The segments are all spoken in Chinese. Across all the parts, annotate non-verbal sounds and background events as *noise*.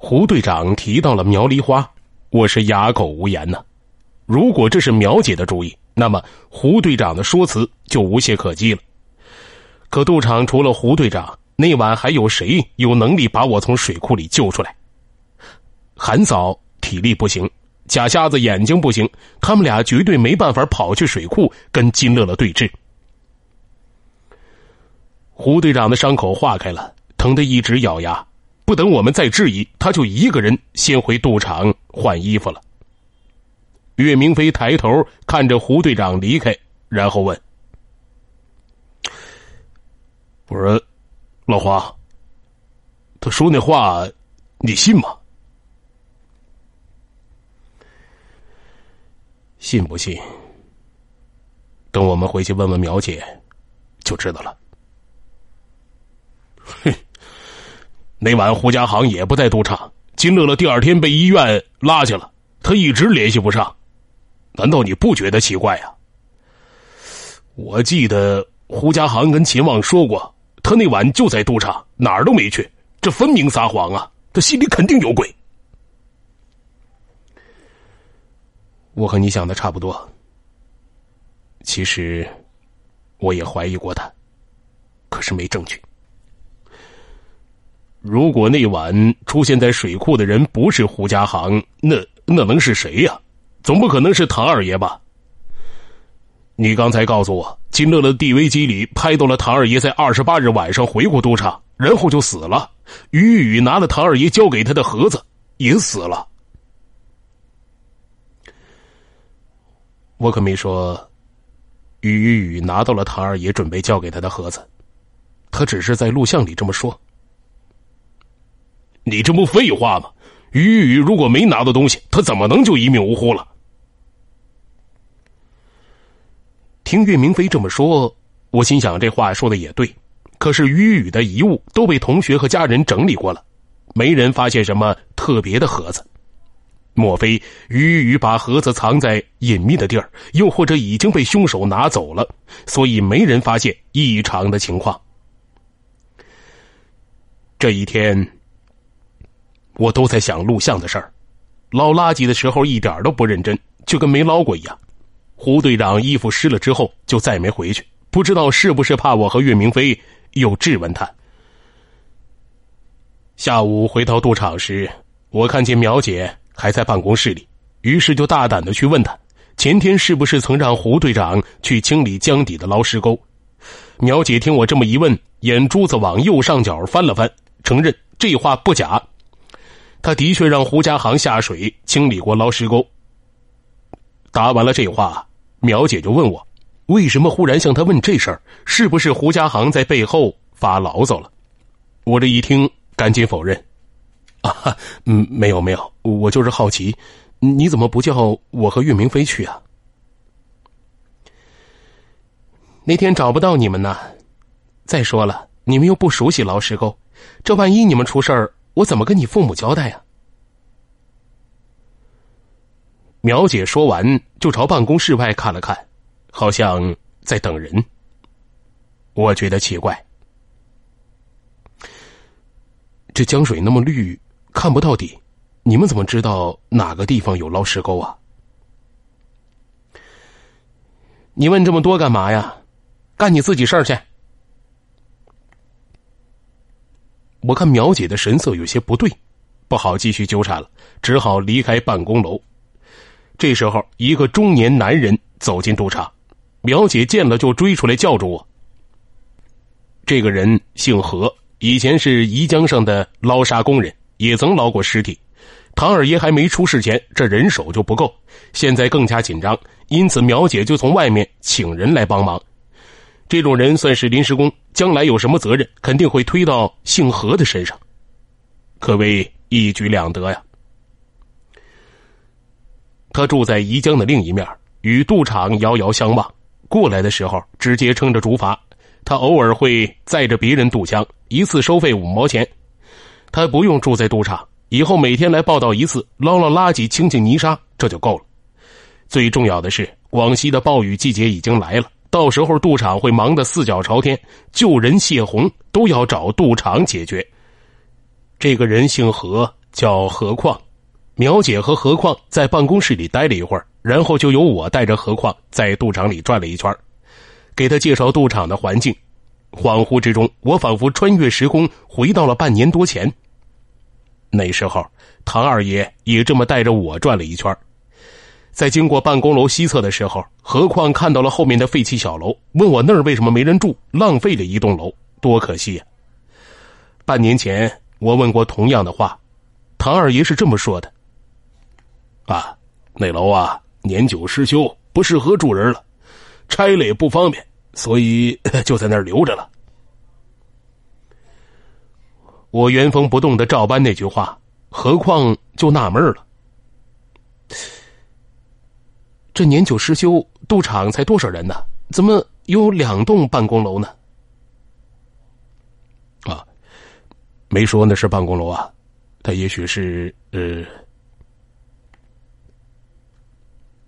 胡队长提到了苗梨花，我是哑口无言呢。如果这是苗姐的主意，那么胡队长的说辞就无懈可击了。可渡场除了胡队长，那晚还有谁有能力把我从水库里救出来？韩嫂体力不行，贾瞎子眼睛不行，他们俩绝对没办法跑去水库跟金乐乐对峙。胡队长的伤口化开了，疼得一直咬牙。不等我们再质疑，他就一个人先回赌场换衣服了。岳明飞抬头看着胡队长离开，然后问：“我说，老黄，他说那话，你信吗？信不信？等我们回去问问苗姐，就知道了。”嘿。那晚胡家航也不在赌场，金乐乐第二天被医院拉去了，他一直联系不上。难道你不觉得奇怪呀？我记得胡家航跟秦旺说过，他那晚就在赌场，哪儿都没去，这分明撒谎啊！他心里肯定有鬼。我和你想的差不多，其实我也怀疑过他，可是没证据。如果那晚出现在水库的人不是胡家航，那那能是谁呀？总不可能是唐二爷吧？你刚才告诉我，金乐乐的 DV 机里拍到了唐二爷在二十八日晚上回过赌场，然后就死了。雨雨拿了唐二爷交给他的盒子也死了。我可没说雨雨拿到了唐二爷准备交给他的盒子，他只是在录像里这么说。你这不废话吗？雨雨如果没拿到东西，他怎么能就一命呜呼了？听岳明飞这么说，我心想，这话说的也对。可是雨雨的遗物都被同学和家人整理过了，没人发现什么特别的盒子。莫非雨雨把盒子藏在隐秘的地儿，又或者已经被凶手拿走了，所以没人发现异常的情况？这一天。我都在想录像的事儿，捞垃圾的时候一点都不认真，就跟没捞过一样。胡队长衣服湿了之后就再没回去，不知道是不是怕我和岳明飞又质问他。下午回到赌场时，我看见苗姐还在办公室里，于是就大胆的去问她，前天是不是曾让胡队长去清理江底的捞尸沟？苗姐听我这么一问，眼珠子往右上角翻了翻，承认这话不假。他的确让胡家航下水清理过捞尸沟。答完了这话，苗姐就问我：“为什么忽然向他问这事儿？是不是胡家航在背后发牢骚了？”我这一听，赶紧否认：“啊哈，嗯，没有没有，我就是好奇，你怎么不叫我和岳明飞去啊？那天找不到你们呢。再说了，你们又不熟悉捞石沟，这万一你们出事儿……”我怎么跟你父母交代呀？苗姐说完，就朝办公室外看了看，好像在等人。我觉得奇怪，这江水那么绿，看不到底，你们怎么知道哪个地方有捞石沟啊？你问这么多干嘛呀？干你自己事儿去。我看苗姐的神色有些不对，不好继续纠缠了，只好离开办公楼。这时候，一个中年男人走进督察，苗姐见了就追出来叫住我。这个人姓何，以前是宜江上的捞沙工人，也曾捞过尸体。唐二爷还没出事前，这人手就不够，现在更加紧张，因此苗姐就从外面请人来帮忙。这种人算是临时工，将来有什么责任肯定会推到姓何的身上，可谓一举两得呀。他住在宜江的另一面，与渡场遥遥相望。过来的时候直接撑着竹筏，他偶尔会载着别人渡江，一次收费五毛钱。他不用住在渡场，以后每天来报道一次，捞捞垃圾，清清泥沙，这就够了。最重要的是，广西的暴雨季节已经来了。到时候杜厂会忙得四脚朝天，救人泄洪都要找杜厂解决。这个人姓何，叫何况。苗姐和何况在办公室里待了一会儿，然后就由我带着何况在杜厂里转了一圈给他介绍杜厂的环境。恍惚之中，我仿佛穿越时空，回到了半年多前。那时候，唐二爷也这么带着我转了一圈儿。在经过办公楼西侧的时候，何况看到了后面的废弃小楼，问我那儿为什么没人住，浪费了一栋楼，多可惜呀！半年前我问过同样的话，唐二爷是这么说的：“啊，那楼啊年久失修，不适合住人了，拆了也不方便，所以 *laughs* 就在那儿留着了。”我原封不动的照搬那句话，何况就纳闷了。这年久失修，赌场才多少人呢？怎么有两栋办公楼呢？啊，没说那是办公楼啊，他也许是呃……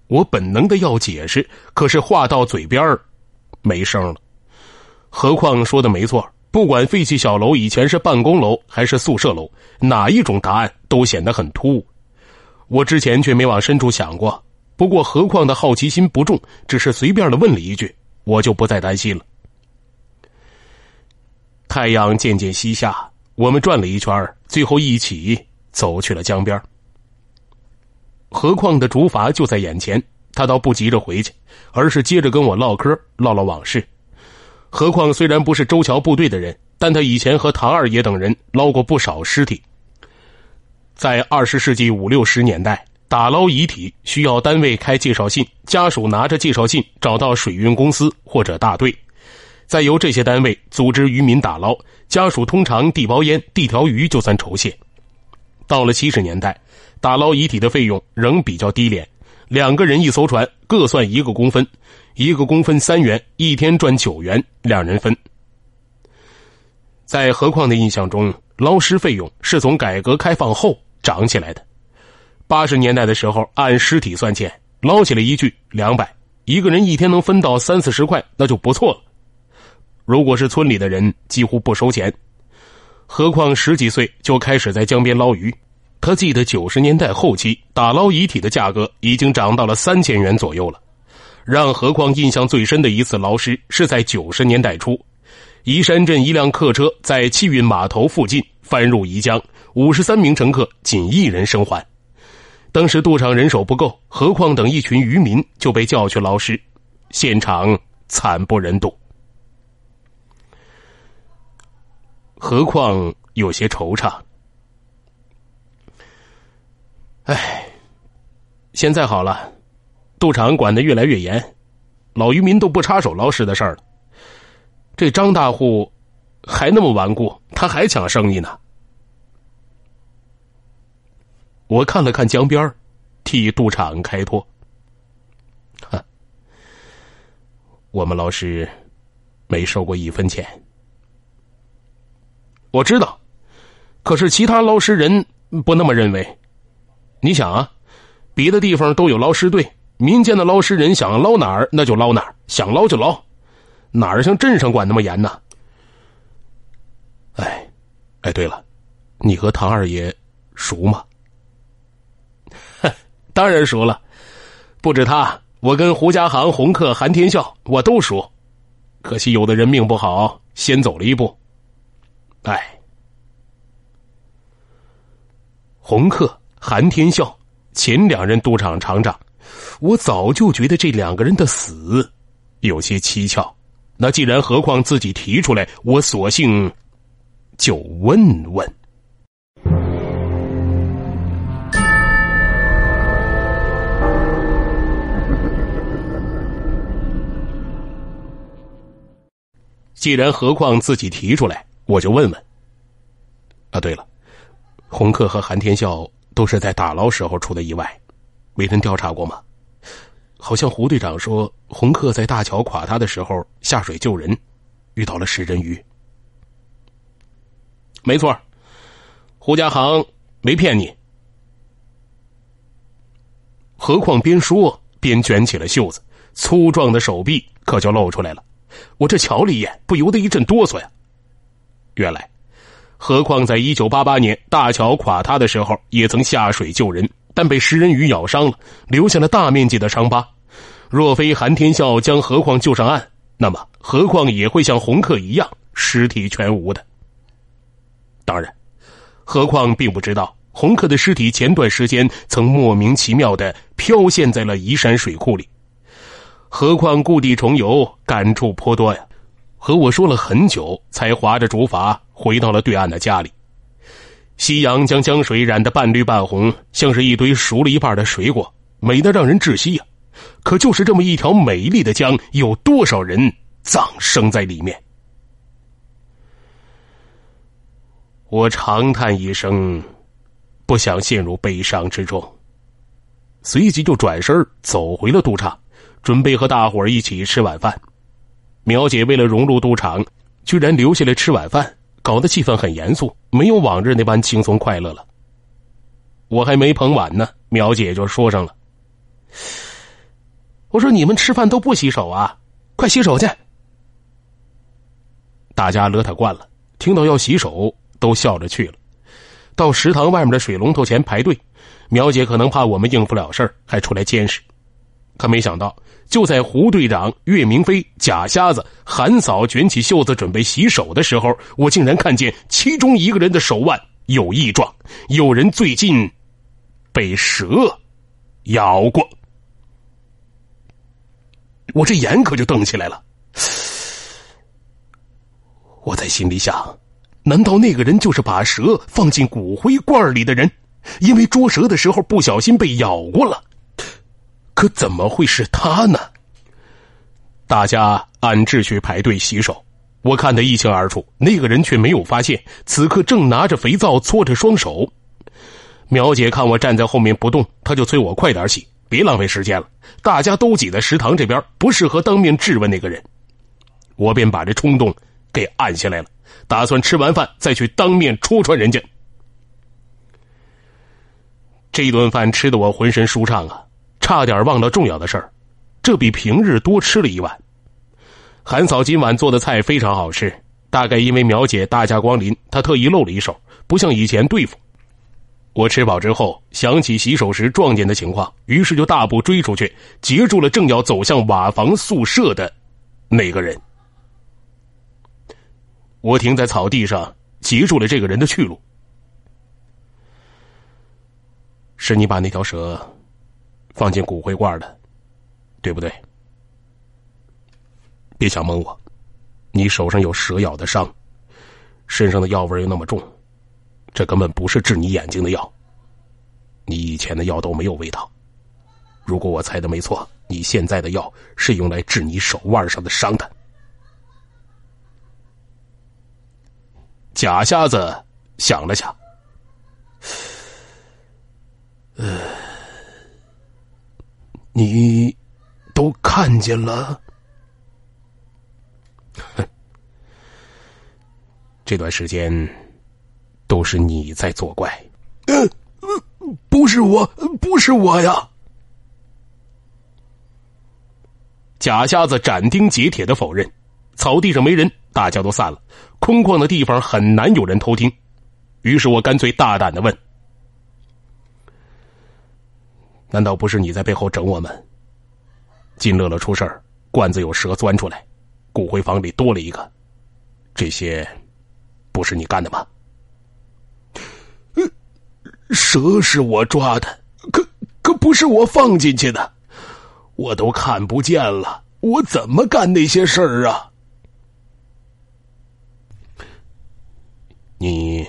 我本能的要解释，可是话到嘴边没声了。何况说的没错，不管废弃小楼以前是办公楼还是宿舍楼，哪一种答案都显得很突兀。我之前却没往深处想过。不过，何况的好奇心不重，只是随便的问了一句，我就不再担心了。太阳渐渐西下，我们转了一圈，最后一起走去了江边。何况的竹筏就在眼前，他倒不急着回去，而是接着跟我唠嗑，唠唠往事。何况虽然不是周桥部队的人，但他以前和唐二爷等人捞过不少尸体，在二十世纪五六十年代。打捞遗体需要单位开介绍信，家属拿着介绍信找到水运公司或者大队，再由这些单位组织渔民打捞。家属通常递包烟、递条鱼就算酬谢。到了七十年代，打捞遗体的费用仍比较低廉，两个人一艘船，各算一个公分，一个公分三元，一天赚九元，两人分。在何况的印象中，捞尸费用是从改革开放后涨起来的。八十年代的时候，按尸体算钱，捞起来一具两百，一个人一天能分到三四十块，那就不错了。如果是村里的人，几乎不收钱。何况十几岁就开始在江边捞鱼。他记得九十年代后期打捞遗体的价格已经涨到了三千元左右了。让何况印象最深的一次捞尸，是在九十年代初，宜山镇一辆客车在汽运码头附近翻入宜江，五十三名乘客仅一人生还。当时渡场人手不够，何况等一群渔民就被叫去捞尸，现场惨不忍睹。何况有些惆怅，唉，现在好了，渡场管的越来越严，老渔民都不插手捞尸的事儿了。这张大户还那么顽固，他还抢生意呢。我看了看江边替杜场开脱。哈，我们老师没收过一分钱。我知道，可是其他捞尸人不那么认为。你想啊，别的地方都有捞尸队，民间的捞尸人想捞哪儿那就捞哪儿，想捞就捞，哪儿像镇上管那么严呢？哎，哎，对了，你和唐二爷熟吗？当然熟了，不止他，我跟胡家航、洪克、韩天笑，我都熟。可惜有的人命不好，先走了一步。哎，洪克、韩天笑，前两任赌场厂长，我早就觉得这两个人的死有些蹊跷。那既然何况自己提出来，我索性就问问。既然何况自己提出来，我就问问。啊，对了，洪克和韩天笑都是在打捞时候出的意外，没人调查过吗？好像胡队长说，洪克在大桥垮塌的时候下水救人，遇到了食人鱼。没错胡家航没骗你。何况边说边卷起了袖子，粗壮的手臂可就露出来了。我这瞧了一眼，不由得一阵哆嗦呀。原来，何况在一九八八年大桥垮塌的时候，也曾下水救人，但被食人鱼咬伤了，留下了大面积的伤疤。若非韩天笑将何况救上岸，那么何况也会像洪克一样尸体全无的。当然，何况并不知道洪克的尸体前段时间曾莫名其妙的飘现在了宜山水库里。何况故地重游，感触颇多呀。和我说了很久，才划着竹筏回到了对岸的家里。夕阳将江水染得半绿半红，像是一堆熟了一半的水果，美得让人窒息呀。可就是这么一条美丽的江，有多少人葬生在里面？我长叹一声，不想陷入悲伤之中，随即就转身走回了渡站。准备和大伙儿一起吃晚饭，苗姐为了融入赌场，居然留下来吃晚饭，搞得气氛很严肃，没有往日那般轻松快乐了。我还没捧碗呢，苗姐就说上了：“我说你们吃饭都不洗手啊，快洗手去！”大家乐他惯了，听到要洗手都笑着去了，到食堂外面的水龙头前排队。苗姐可能怕我们应付了事儿，还出来监视，可没想到。就在胡队长、岳明飞、假瞎子、韩嫂卷起袖子准备洗手的时候，我竟然看见其中一个人的手腕有异状。有人最近被蛇咬过，我这眼可就瞪起来了。我在心里想：难道那个人就是把蛇放进骨灰罐里的人？因为捉蛇的时候不小心被咬过了。可怎么会是他呢？大家按秩序排队洗手，我看得一清二楚。那个人却没有发现，此刻正拿着肥皂搓着双手。苗姐看我站在后面不动，她就催我快点洗，别浪费时间了。大家都挤在食堂这边，不适合当面质问那个人。我便把这冲动给按下来了，打算吃完饭再去当面戳穿人家。这顿饭吃的我浑身舒畅啊。差点忘了重要的事儿，这比平日多吃了一碗。韩嫂今晚做的菜非常好吃，大概因为苗姐大驾光临，她特意露了一手，不像以前对付我。吃饱之后，想起洗手时撞见的情况，于是就大步追出去，截住了正要走向瓦房宿舍的那个人。我停在草地上，截住了这个人的去路。是你把那条蛇？放进骨灰罐的，对不对？别想蒙我，你手上有蛇咬的伤，身上的药味又那么重，这根本不是治你眼睛的药。你以前的药都没有味道，如果我猜的没错，你现在的药是用来治你手腕上的伤的。假瞎子想了想。你都看见了？*laughs* 这段时间都是你在作怪。不是我，不是我呀！假瞎子斩钉截铁的否认。草地上没人，大家都散了，空旷的地方很难有人偷听。于是我干脆大胆的问。难道不是你在背后整我们？金乐乐出事儿，罐子有蛇钻出来，骨灰房里多了一个，这些不是你干的吗？蛇是我抓的，可可不是我放进去的，我都看不见了，我怎么干那些事儿啊？你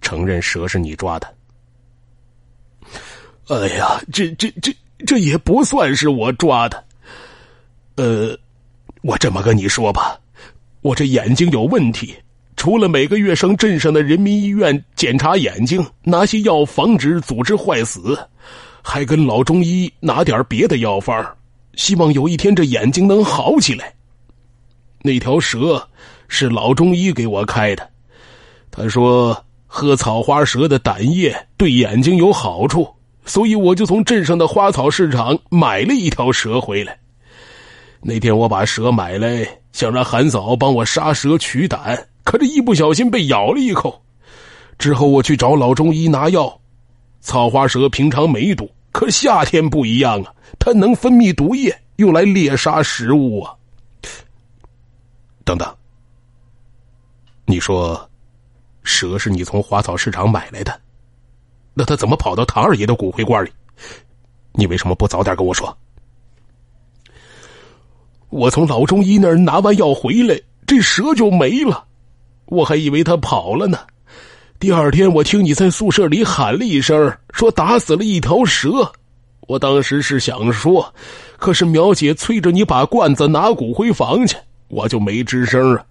承认蛇是你抓的？哎呀，这这这这也不算是我抓的，呃，我这么跟你说吧，我这眼睛有问题，除了每个月上镇上的人民医院检查眼睛，拿些药防止组织坏死，还跟老中医拿点别的药方，希望有一天这眼睛能好起来。那条蛇是老中医给我开的，他说喝草花蛇的胆液对眼睛有好处。所以我就从镇上的花草市场买了一条蛇回来。那天我把蛇买来，想让韩嫂帮我杀蛇取胆，可这一不小心被咬了一口。之后我去找老中医拿药。草花蛇平常没毒，可夏天不一样啊，它能分泌毒液用来猎杀食物啊。等等，你说，蛇是你从花草市场买来的？那他怎么跑到唐二爷的骨灰罐里？你为什么不早点跟我说？我从老中医那儿拿完药回来，这蛇就没了，我还以为他跑了呢。第二天我听你在宿舍里喊了一声，说打死了一条蛇。我当时是想说，可是苗姐催着你把罐子拿骨灰房去，我就没吱声啊。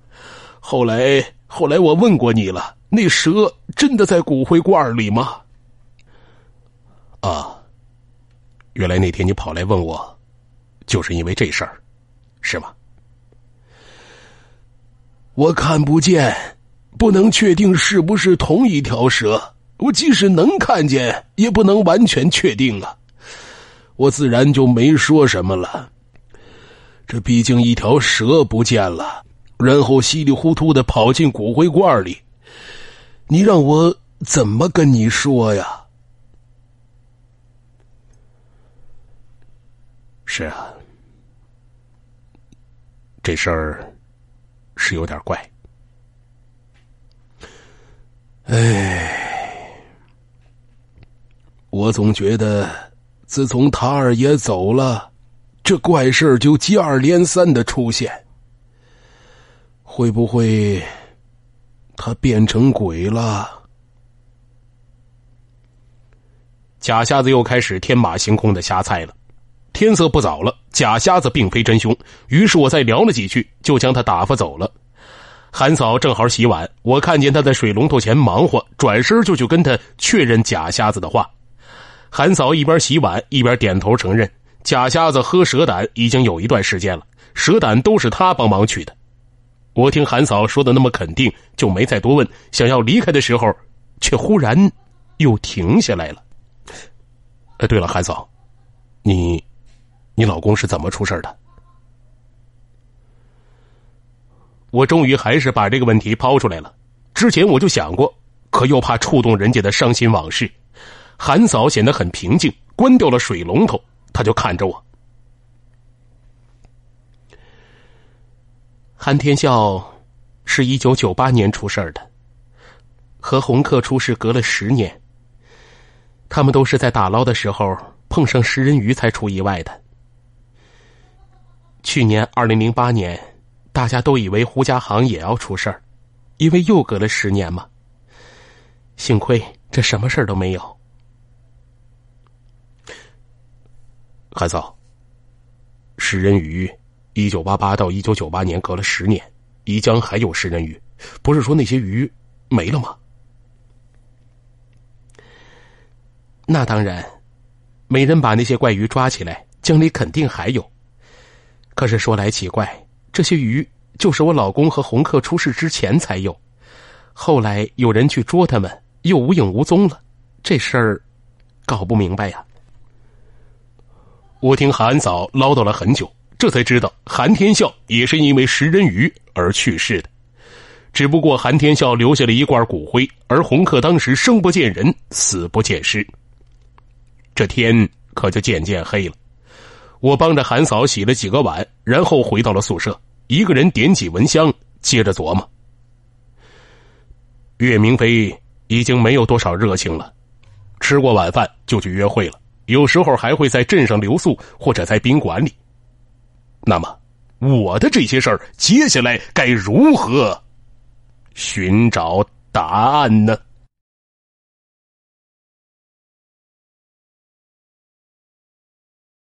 后来，后来我问过你了，那蛇真的在骨灰罐里吗？啊，原来那天你跑来问我，就是因为这事儿，是吗？我看不见，不能确定是不是同一条蛇。我即使能看见，也不能完全确定啊。我自然就没说什么了。这毕竟一条蛇不见了，然后稀里糊涂的跑进骨灰罐里，你让我怎么跟你说呀？是啊，这事儿是有点怪。哎，我总觉得自从唐二爷走了，这怪事儿就接二连三的出现。会不会他变成鬼了？贾瞎子又开始天马行空的瞎猜了。天色不早了，假瞎子并非真凶，于是我再聊了几句，就将他打发走了。韩嫂正好洗碗，我看见她在水龙头前忙活，转身就去跟他确认假瞎子的话。韩嫂一边洗碗一边点头承认，假瞎子喝蛇胆已经有一段时间了，蛇胆都是他帮忙取的。我听韩嫂说的那么肯定，就没再多问。想要离开的时候，却忽然又停下来了。哎，对了，韩嫂，你。你老公是怎么出事的？我终于还是把这个问题抛出来了。之前我就想过，可又怕触动人家的伤心往事。韩嫂显得很平静，关掉了水龙头，她就看着我。韩天笑是一九九八年出事的，和洪克出事隔了十年。他们都是在打捞的时候碰上食人鱼才出意外的。去年二零零八年，大家都以为胡家行也要出事儿，因为又隔了十年嘛。幸亏这什么事儿都没有。海藻，食人鱼，一九八八到一九九八年隔了十年，宜江还有食人鱼？不是说那些鱼没了吗？那当然，没人把那些怪鱼抓起来，江里肯定还有。可是说来奇怪，这些鱼就是我老公和洪克出事之前才有，后来有人去捉他们，又无影无踪了。这事儿搞不明白呀。我听韩嫂唠叨了很久，这才知道韩天笑也是因为食人鱼而去世的，只不过韩天笑留下了一罐骨灰，而洪克当时生不见人，死不见尸。这天可就渐渐黑了。我帮着韩嫂洗了几个碗，然后回到了宿舍，一个人点起蚊香，接着琢磨。岳明飞已经没有多少热情了，吃过晚饭就去约会了，有时候还会在镇上留宿或者在宾馆里。那么，我的这些事儿接下来该如何寻找答案呢？